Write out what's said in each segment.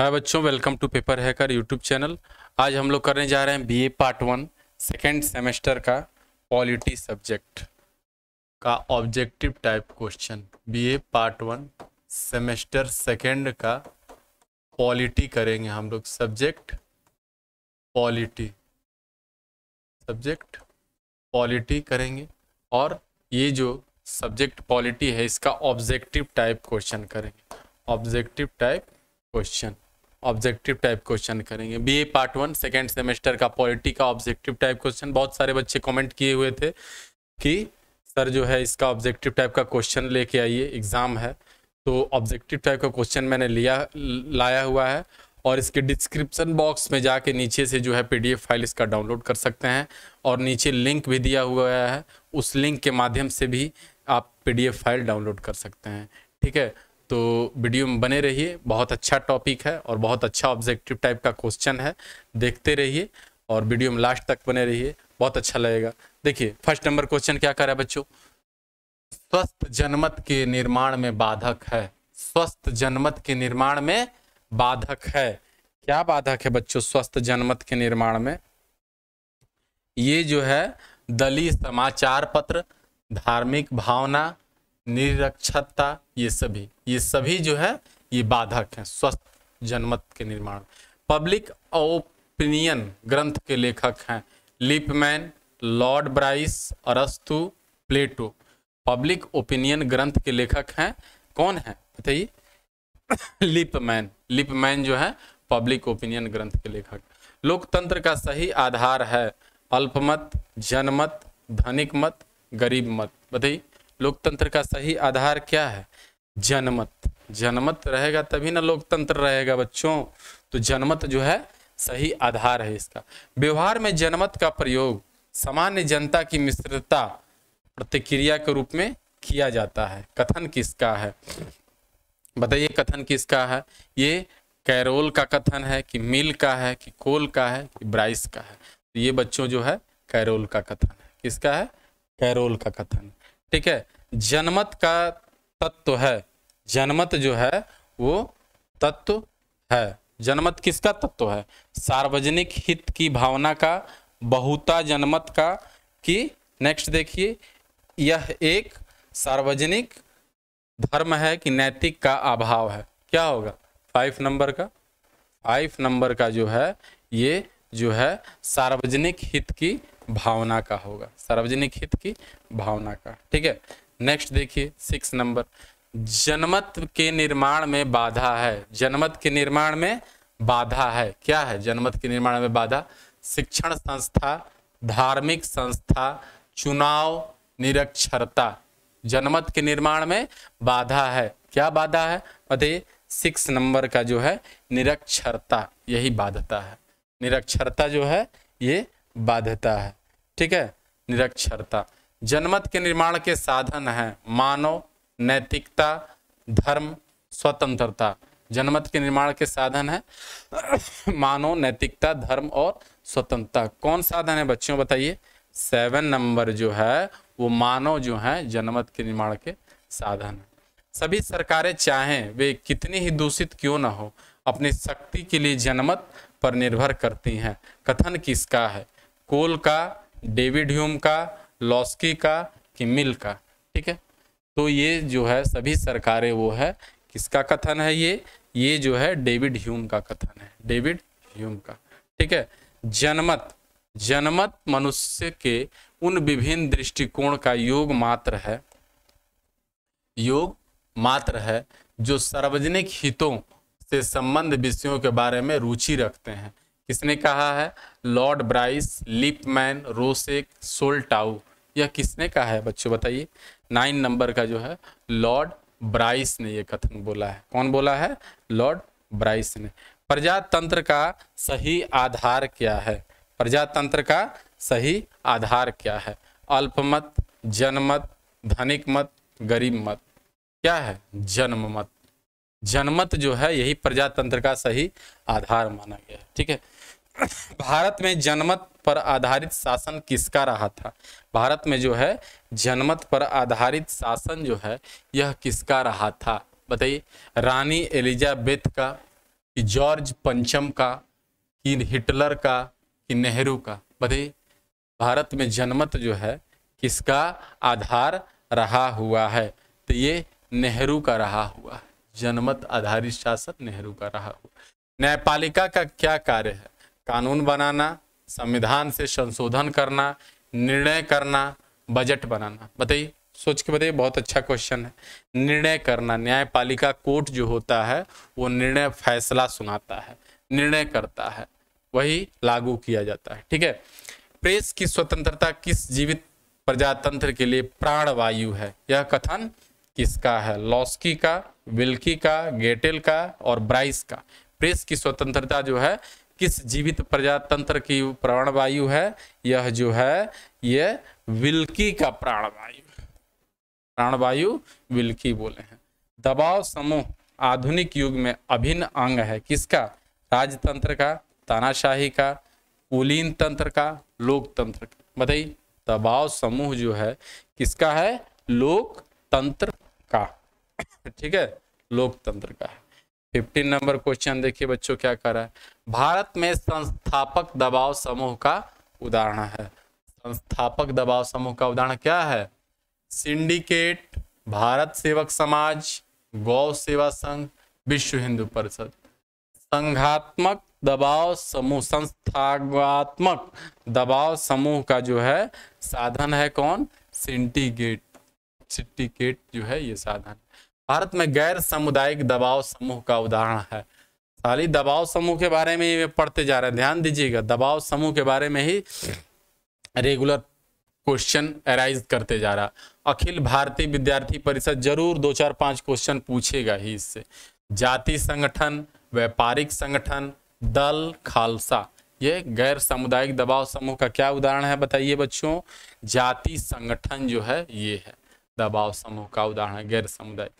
हाय बच्चों welcome to Paper Hacker YouTube channel आज हम लोग करने जा रहे हैं BA part one second semester का पॉलिटी सब्जेक्ट का objective type question BA part one semester second का पॉलिटी करेंगे हम लोग सब्जेक्ट पॉलिटी सब्जेक्ट पॉलिटी करेंगे और ये जो सब्जेक्ट पॉलिटी है इसका ऑब्जेक्टिव टाइप क्वेश्चन करेंगे objective type question objective type question करेंगे BA part one second semester का पॉलिटी का ऑब्जेक्टिव टाइप क्वेश्चन बहुत सारे बच्चे कमेंट किए हुए थे कि सर जो है इसका ऑब्जेक्टिव टाइप का क्वेश्चन लेके आइए एग्ज़ाम है तो ऑब्जेक्टिव टाइप का क्वेश्चन मैंने लिया लाया हुआ है और इसके डिस्क्रिप्शन बॉक्स में जाके नीचे से जो है पीडीएफ फाइल इसका डाउनलोड कर सकते हैं और नीचे लिंक भी दिया हुआ है उस लिंक के माध्यम से भी आप पीडीएफ फाइल डाउनलोड कर सकते हैं ठीक है तो वीडियो में बने रहिए बहुत अच्छा टॉपिक है और बहुत अच्छा ऑब्जेक्टिव टाइप का क्वेश्चन है देखते रहिए और वीडियो में लास्ट तक बने रहिए बहुत अच्छा लगेगा देखिए फर्स्ट नंबर क्वेश्चन क्या कर रहा है बच्चों स्वस्थ जनमत के निर्माण में बाधक है स्वस्थ जनमत के निर्माण में बाधक है क्या बाधक है बच्चों स्वस्थ जनमत के निर्माण में ये जो है दलीय समाचार पत्र धार्मिक भावना निरक्षरता ये सभी ये सभी जो है ये बाधक हैं स्वस्थ जनमत के निर्माण पब्लिक ओपिनियन ग्रंथ के लेखक हैं लिपमैन लॉर्ड ब्राइस अरस्तु प्लेटो पब्लिक ओपिनियन ग्रंथ के लेखक हैं कौन है बताइए लिपमैन लिपमैन जो है पब्लिक ओपिनियन ग्रंथ के लेखक लोकतंत्र का सही आधार है अल्पमत जनमत धनिक मत गरीब मत बताइए लोकतंत्र का सही आधार क्या है जनमत जनमत रहेगा तभी ना लोकतंत्र रहेगा बच्चों तो जनमत जो है सही आधार है इसका व्यवहार में जनमत का प्रयोग सामान्य जनता की मिश्रता प्रतिक्रिया के रूप में किया जाता है कथन किसका है बताइए कथन किसका है ये कैरोल का कथन है कि मिल का है कि कोल का है कि ब्राइस का है तो ये बच्चों जो है कैरोल का कथन है किसका है कैरोल का कथन ठीक है जनमत का तत्व है जनमत जो है वो तत्व है जनमत किसका तत्व है सार्वजनिक हित की भावना का बहुता जनमत का कि नेक्स्ट देखिए यह एक सार्वजनिक धर्म है कि नैतिक का अभाव है क्या होगा फाइव नंबर का फाइव नंबर का जो है ये जो है सार्वजनिक हित की भावना का होगा सार्वजनिक हित की भावना का ठीक है नेक्स्ट देखिए सिक्स नंबर जनमत के निर्माण में बाधा है जनमत के निर्माण में बाधा है क्या है जनमत के निर्माण में बाधा शिक्षण संस्था धार्मिक संस्था चुनाव निरक्षरता जनमत के निर्माण में बाधा है क्या बाधा है बताइए सिक्स नंबर का जो है निरक्षरता यही बाधता है निरक्षरता जो है ये बाधता है ठीक है निरक्षरता जनमत के निर्माण के साधन है मानव नैतिकता धर्म स्वतंत्रता जनमत के निर्माण के साधन है मानव नैतिकता धर्म और स्वतंत्रता कौन साधन है बच्चों बताइए सेवन नंबर जो है वो मानव जो है जनमत के निर्माण के साधन है सभी सरकारें चाहें वे कितनी ही दूषित क्यों ना हो अपनी शक्ति के लिए जनमत पर निर्भर करती हैं कथन किसका है कोल का डेविड ह्यूम का लॉस्की का कि मिल का ठीक है तो ये जो है सभी सरकारें वो है किसका कथन है ये ये जो है डेविड ह्यूम का कथन है डेविड ह्यूम का ठीक है जनमत जनमत मनुष्य के उन विभिन्न दृष्टिकोण का योग मात्र है योग मात्र है जो सार्वजनिक हितों से संबंध विषयों के बारे में रुचि रखते हैं किसने कहा है Lord Bryce Lippmann Roucek Soltau यह किसने कहा है बच्चों बताइए नाइन नंबर का जो है लॉर्ड ब्राइस ने यह कथन बोला है कौन बोला है लॉर्ड ब्राइस ने प्रजातंत्र का सही आधार क्या है प्रजातंत्र का सही आधार क्या है अल्पमत जनमत धनिक मत गरीब मत क्या है जन्म मत जनमत जो है यही प्रजातंत्र का सही आधार माना गया है ठीक है भारत में जनमत पर आधारित शासन किसका रहा था भारत में जो है जनमत पर आधारित शासन जो है यह किसका रहा था बताइए रानी एलिजाबेथ का कि जॉर्ज पंचम का कि हिटलर का कि नेहरू का बताइए भारत में जनमत जो है किसका आधार रहा हुआ है तो ये नेहरू का रहा हुआ है जनमत आधारित शासन नेहरू का रहा हुआ न्यायपालिका का क्या कार्य है कानून बनाना संविधान से संशोधन करना निर्णय करना बजट बनाना बताइए सोच के बताइए बहुत अच्छा क्वेश्चन है निर्णय करना न्यायपालिका कोर्ट जो होता है वो निर्णय फैसला सुनाता है निर्णय करता है वही लागू किया जाता है ठीक है प्रेस की स्वतंत्रता किस जीवित प्रजातंत्र के लिए प्राणवायु है यह कथन किसका है लॉस्की का विल्की का गेटेल का और ब्राइस का प्रेस की स्वतंत्रता जो है किस जीवित प्रजातंत्र की प्राणवायु है यह जो है यह विल्की का प्राणवायु प्राणवायु विल्की बोले हैं दबाव समूह आधुनिक युग में अभिन्न अंग है किसका राजतंत्र का तानाशाही का कुलीन तंत्र का लोकतंत्र का बताइए दबाव समूह जो है किसका है लोकतंत्र का ठीक है लोकतंत्र का है फिफ्टीन नंबर क्वेश्चन देखिए बच्चों क्या कर रहा है भारत में संस्थापक दबाव समूह का उदाहरण है संस्थापक दबाव समूह का उदाहरण क्या है सिंडिकेट भारत सेवक समाज गौ सेवा संघ विश्व हिंदू परिषद संघात्मक दबाव समूह संस्थात्मक दबाव समूह का जो है साधन है कौन सिंडिकेट सिंडिकेट जो है ये साधन भारत में गैर सामुदायिक दबाव समूह का उदाहरण है साली दबाव समूह के बारे में ये पढ़ते जा रहे हैं ध्यान दीजिएगा दबाव समूह के बारे में ही रेगुलर क्वेश्चन अराइज करते जा रहा अखिल भारतीय विद्यार्थी परिषद जरूर दो चार पांच क्वेश्चन पूछेगा ही इससे जाति संगठन व्यापारिक संगठन दल खालसा ये गैर सामुदायिक दबाव समूह का क्या उदाहरण है बताइए बच्चों जाति संगठन जो है ये है दबाव समूह का उदाहरण गैर समुदाय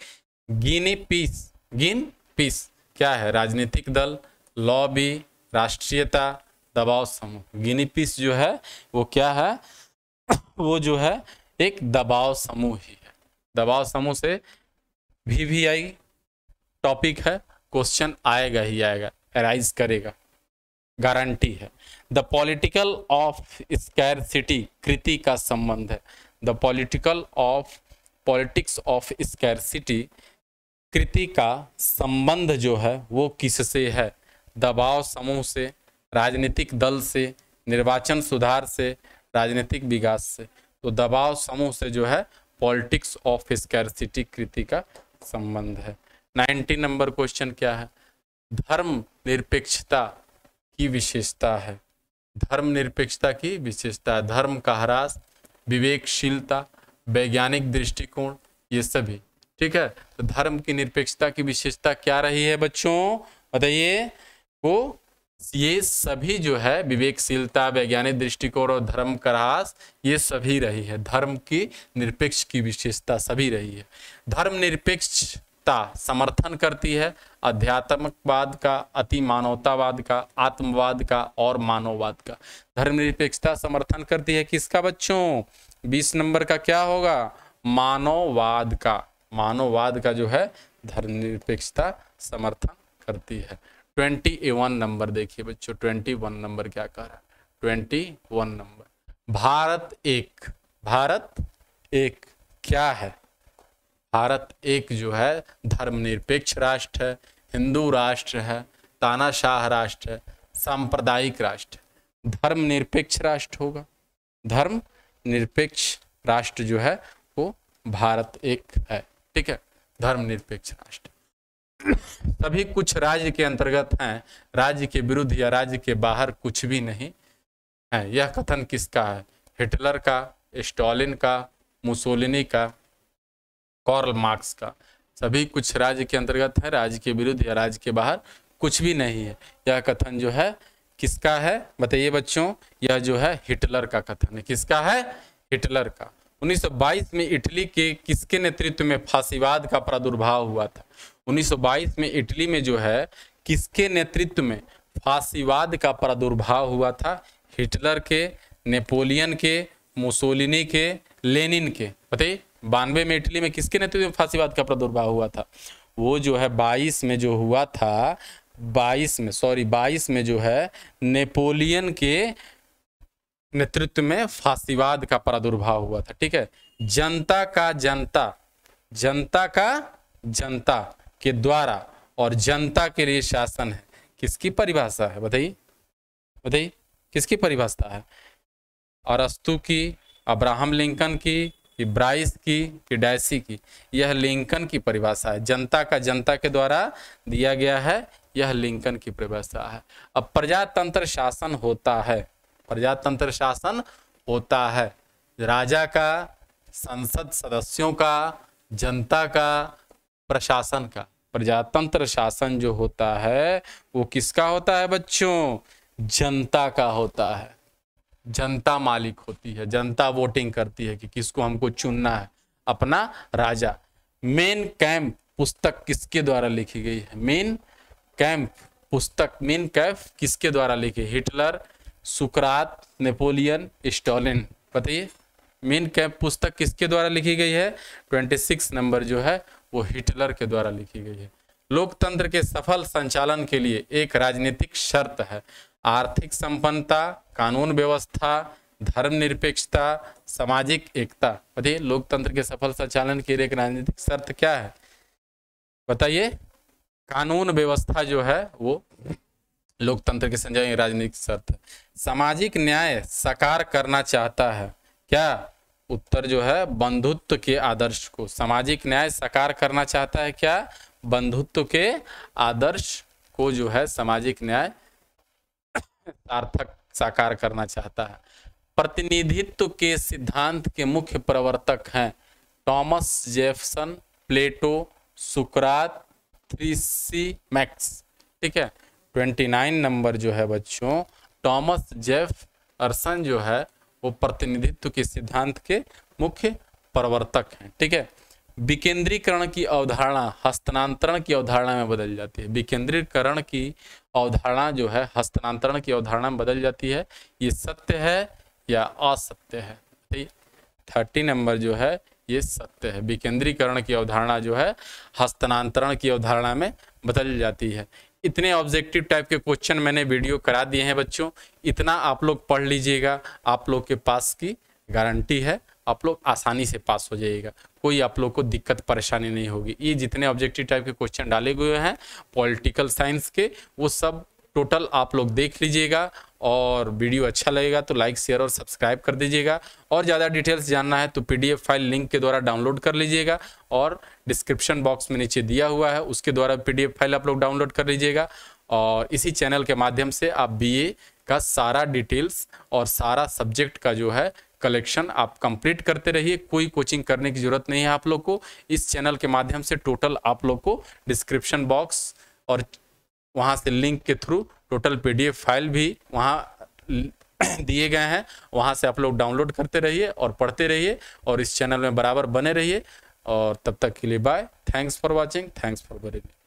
गिनी पीस गिन पीस क्या है राजनीतिक दल लॉबी राष्ट्रीयता दबाव समूह गिनी पीस जो है वो क्या है वो जो है एक दबाव समूह ही है दबाव समूह से भी भी आई टॉपिक है क्वेश्चन आएगा ही आएगा एराइज करेगा गारंटी है the political of scarcity कृति का संबंध है the political of politics of scarcity कृति का संबंध जो है वो किससे है दबाव समूह से राजनीतिक दल से निर्वाचन सुधार से राजनीतिक विकास से तो दबाव समूह से जो है पॉलिटिक्स ऑफ स्कैरसिटी कृति का संबंध है नाइनटीन नंबर क्वेश्चन क्या है धर्म निरपेक्षता की विशेषता है धर्म निरपेक्षता की विशेषता धर्म का ह्रास विवेकशीलता वैज्ञानिक दृष्टिकोण ये सभी ठीक है तो धर्म की निरपेक्षता की विशेषता क्या रही है बच्चों बताइए वो ये सभी जो है विवेकशीलता वैज्ञानिक दृष्टिकोण और धर्म का ये सभी रही है धर्म की निरपेक्ष की विशेषता सभी रही है धर्म निरपेक्ष ता समर्थन करती है अध्यात्मकवाद का अति मानवतावाद का आत्मवाद का और मानववाद का धर्मनिरपेक्षता समर्थन करती है किसका बच्चों बीस नंबर का क्या होगा मानववाद का मानववाद का जो है धर्मनिरपेक्षता समर्थन करती है ट्वेंटी वन नंबर देखिए बच्चों ट्वेंटी वन नंबर क्या कह रहा है ट्वेंटी वन नंबर भारत एक भारत एक क्या है भारत एक जो है धर्मनिरपेक्ष राष्ट्र है हिंदू राष्ट्र है तानाशाह राष्ट्र है सांप्रदायिक राष्ट्र धर्मनिरपेक्ष राष्ट्र होगा धर्म निरपेक्ष राष्ट्र जो है वो भारत एक है ठीक है धर्मनिरपेक्ष राष्ट्र सभी कुछ राज्य के अंतर्गत हैं राज्य के विरुद्ध या राज्य के बाहर कुछ भी नहीं है यह कथन किसका है हिटलर का स्टालिन का मुसोलिनी का फॉर मार्क्स का सभी कुछ राज्य के अंतर्गत है राज्य के विरुद्ध या राज्य के बाहर कुछ भी नहीं है यह कथन जो है किसका है बताइए बच्चों यह जो है हिटलर का कथन है किसका है हिटलर का 1922 में इटली के किसके नेतृत्व में फांसीवाद का प्रादुर्भाव हुआ था 1922 में इटली में जो है किसके नेतृत्व में फांसीवाद का प्रादुर्भाव हुआ था हिटलर के नेपोलियन के मुसोलिनी के लेनिन के बताइए बानवे में इटली में किसके नेतृत्व में फांसीवाद का प्रादुर्भाव हुआ था वो जो है बाईस में जो हुआ था बाईस में सॉरी बाईस में जो है नेपोलियन के नेतृत्व में फांसीवाद का प्रादुर्भाव हुआ था ठीक है जनता का जनता जनता का जनता के द्वारा और जनता के लिए शासन है किसकी परिभाषा है बताइए बताइए किसकी परिभाषा है अरस्तु की अब्राहम लिंकन की कि ब्राइस की कि डैसी की यह लिंकन की परिभाषा है जनता का जनता के द्वारा दिया गया है यह लिंकन की परिभाषा है अब प्रजातंत्र शासन होता है प्रजातंत्र शासन होता है राजा का संसद सदस्यों का जनता का प्रशासन का प्रजातंत्र शासन जो होता है वो किसका होता है बच्चों जनता का होता है जनता मालिक होती है जनता वोटिंग करती है कि किसको हमको चुनना है अपना राजा मेन कैंप पुस्तक किसके द्वारा लिखी गई है मेन कैंप पुस्तक मेन कैफ किसके द्वारा लिखी हिटलर सुकरात नेपोलियन स्टॉलिन बताइए मेन कैंप पुस्तक किसके द्वारा लिखी गई है ट्वेंटी सिक्स नंबर जो है वो हिटलर के द्वारा लिखी गई है लोकतंत्र के सफल संचालन के लिए एक राजनीतिक शर्त है आर्थिक संपन्नता कानून व्यवस्था धर्मनिरपेक्षता सामाजिक एकता बताइए लोकतंत्र के सफल संचालन के लिए एक राजनीतिक शर्त क्या है बताइए कानून व्यवस्था जो है वो लोकतंत्र के संजय राजनीतिक शर्त सामाजिक न्याय साकार करना चाहता है क्या उत्तर जो है बंधुत्व के आदर्श को सामाजिक न्याय साकार करना चाहता है क्या बंधुत्व के आदर्श को जो है सामाजिक न्याय सार्थक साकार करना चाहता है प्रतिनिधित्व के सिद्धांत के मुख्य प्रवर्तक हैं टॉमस जेफसन प्लेटो सुकरात थ्रीसी मैक्स ठीक है ट्वेंटी नाइन नंबर जो है बच्चों टॉमस जेफ अर्सन जो है वो प्रतिनिधित्व के सिद्धांत के मुख्य प्रवर्तक हैं ठीक है विकेंद्रीकरण की अवधारणा हस्तांतरण की अवधारणा में बदल जाती है विकेंद्रीकरण की अवधारणा जो है हस्तांतरण की अवधारणा में बदल जाती है ये सत्य है या असत्य है थर्टी नंबर जो है ये सत्य है विकेंद्रीकरण की अवधारणा जो है हस्तांतरण की अवधारणा में बदल जाती है इतने ऑब्जेक्टिव टाइप के क्वेश्चन मैंने वीडियो करा दिए हैं बच्चों इतना आप लोग पढ़ लीजिएगा आप लोग के पास की गारंटी है आप लोग आसानी से पास हो जाइएगा कोई आप लोग को दिक्कत परेशानी नहीं होगी ये जितने ऑब्जेक्टिव टाइप के क्वेश्चन डाले हुए हैं पॉलिटिकल साइंस के वो सब टोटल आप लोग देख लीजिएगा और वीडियो अच्छा लगेगा तो लाइक शेयर और सब्सक्राइब कर दीजिएगा और ज़्यादा डिटेल्स जानना है तो पीडीएफ फाइल लिंक के द्वारा डाउनलोड कर लीजिएगा और डिस्क्रिप्शन बॉक्स में नीचे दिया हुआ है उसके द्वारा पीडीएफ फाइल आप लोग डाउनलोड कर लीजिएगा और इसी चैनल के माध्यम से आप बीए का सारा डिटेल्स और सारा सब्जेक्ट का जो है कलेक्शन आप कंप्लीट करते रहिए कोई कोचिंग करने की जरूरत नहीं है आप लोग को इस चैनल के माध्यम से टोटल आप लोग को डिस्क्रिप्शन बॉक्स और वहाँ से लिंक के थ्रू टोटल पीडीएफ फाइल भी वहाँ दिए गए हैं वहाँ से आप लोग डाउनलोड करते रहिए और पढ़ते रहिए और इस चैनल में बराबर बने रहिए और तब तक के लिए bye thanks for watching thanks for very